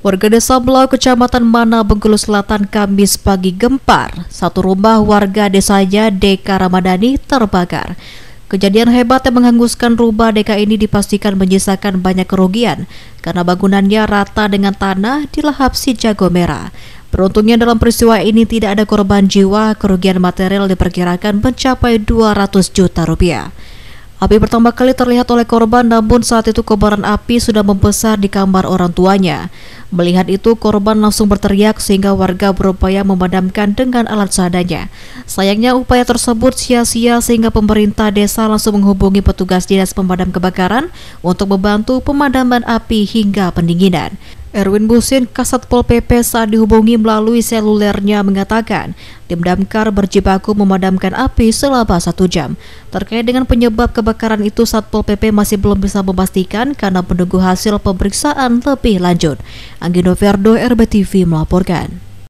Warga desa Belau, Kecamatan Mana, Bengkulu Selatan, Kamis pagi gempar. Satu rumah warga desanya, Deka Ramadhani, terbakar. Kejadian hebat yang menghanguskan rumah Deka ini dipastikan menyisakan banyak kerugian karena bangunannya rata dengan tanah di lahap si jago merah. Beruntungnya dalam peristiwa ini tidak ada korban jiwa, kerugian material diperkirakan mencapai 200 juta rupiah. Api pertama kali terlihat oleh korban namun saat itu kobaran api sudah membesar di kamar orang tuanya. Melihat itu, korban langsung berteriak sehingga warga berupaya memadamkan dengan alat seadanya. Sayangnya upaya tersebut sia-sia sehingga pemerintah desa langsung menghubungi petugas dinas pemadam kebakaran untuk membantu pemadaman api hingga pendinginan. Erwin Busin, Kasat Pol PP saat dihubungi melalui selulernya mengatakan, tim damkar berjibaku memadamkan api selama satu jam. Terkait dengan penyebab kebakaran itu, Satpol PP masih belum bisa memastikan karena menunggu hasil pemeriksaan lebih lanjut. Anggino Verdo, RBTV melaporkan.